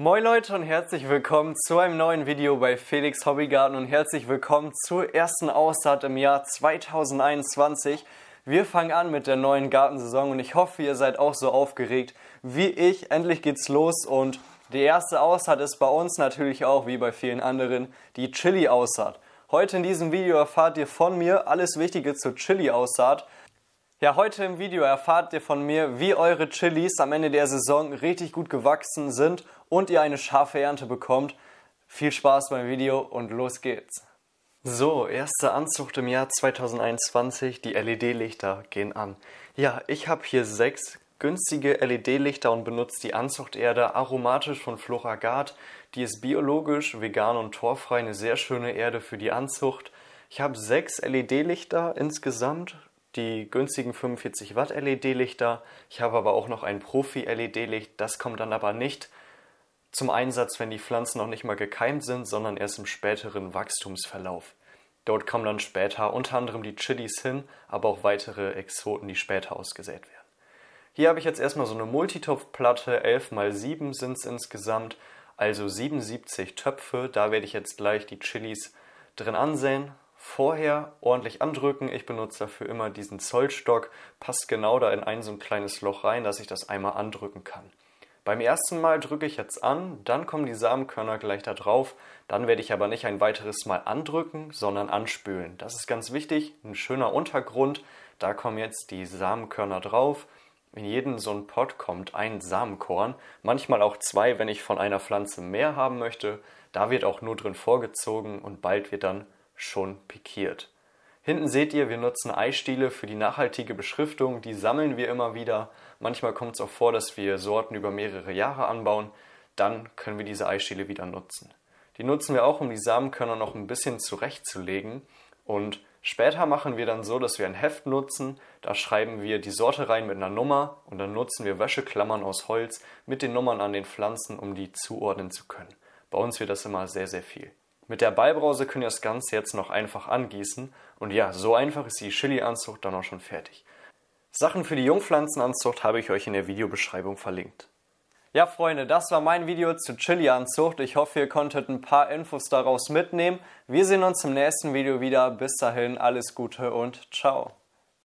Moin Leute und herzlich willkommen zu einem neuen Video bei Felix Hobbygarten und herzlich willkommen zur ersten Aussaat im Jahr 2021. Wir fangen an mit der neuen Gartensaison und ich hoffe, ihr seid auch so aufgeregt wie ich. Endlich geht's los und die erste Aussaat ist bei uns natürlich auch, wie bei vielen anderen, die Chili-Aussaat. Heute in diesem Video erfahrt ihr von mir alles Wichtige zur Chili-Aussaat. Ja, heute im Video erfahrt ihr von mir, wie eure Chilis am Ende der Saison richtig gut gewachsen sind und ihr eine scharfe Ernte bekommt. Viel Spaß beim Video und los geht's. So, erste Anzucht im Jahr 2021, die LED-Lichter gehen an. Ja, ich habe hier sechs günstige LED-Lichter und benutze die Anzuchterde aromatisch von Floragard. Die ist biologisch, vegan und torfrei, eine sehr schöne Erde für die Anzucht. Ich habe sechs LED-Lichter insgesamt, die günstigen 45 Watt LED-Lichter. Ich habe aber auch noch ein Profi-LED-Licht. Das kommt dann aber nicht zum Einsatz, wenn die Pflanzen noch nicht mal gekeimt sind, sondern erst im späteren Wachstumsverlauf. Dort kommen dann später unter anderem die Chilis hin, aber auch weitere Exoten, die später ausgesät werden. Hier habe ich jetzt erstmal so eine Multitopfplatte, 11 mal 7 sind es insgesamt, also 77 Töpfe. Da werde ich jetzt gleich die Chilis drin ansehen, vorher ordentlich andrücken. Ich benutze dafür immer diesen Zollstock, passt genau da in ein so ein kleines Loch rein, dass ich das einmal andrücken kann. Beim ersten Mal drücke ich jetzt an, dann kommen die Samenkörner gleich da drauf. Dann werde ich aber nicht ein weiteres Mal andrücken, sondern anspülen. Das ist ganz wichtig, ein schöner Untergrund. Da kommen jetzt die Samenkörner drauf. In jeden so einen Pot kommt ein Samenkorn, manchmal auch zwei, wenn ich von einer Pflanze mehr haben möchte. Da wird auch nur drin vorgezogen und bald wird dann schon pikiert. Hinten seht ihr, wir nutzen Eistiele für die nachhaltige Beschriftung, die sammeln wir immer wieder. Manchmal kommt es auch vor, dass wir Sorten über mehrere Jahre anbauen, dann können wir diese Eistiele wieder nutzen. Die nutzen wir auch, um die Samenkörner noch ein bisschen zurechtzulegen und Später machen wir dann so, dass wir ein Heft nutzen, da schreiben wir die Sorte rein mit einer Nummer und dann nutzen wir Wäscheklammern aus Holz mit den Nummern an den Pflanzen, um die zuordnen zu können. Bei uns wird das immer sehr, sehr viel. Mit der Beibrause könnt ihr das Ganze jetzt noch einfach angießen und ja, so einfach ist die Chili-Anzucht dann auch schon fertig. Sachen für die Jungpflanzenanzucht habe ich euch in der Videobeschreibung verlinkt. Ja Freunde, das war mein Video zu Chili-Anzucht. Ich hoffe, ihr konntet ein paar Infos daraus mitnehmen. Wir sehen uns im nächsten Video wieder. Bis dahin, alles Gute und ciao.